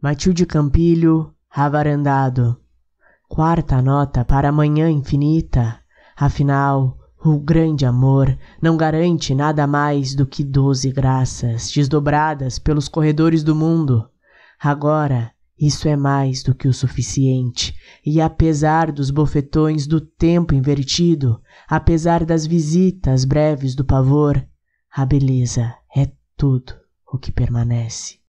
Matilde Campilho, avarandado. Quarta nota para a manhã infinita. Afinal, o grande amor não garante nada mais do que doze graças desdobradas pelos corredores do mundo. Agora, isso é mais do que o suficiente, e apesar dos bofetões do tempo invertido, apesar das visitas breves do pavor, a beleza é tudo o que permanece.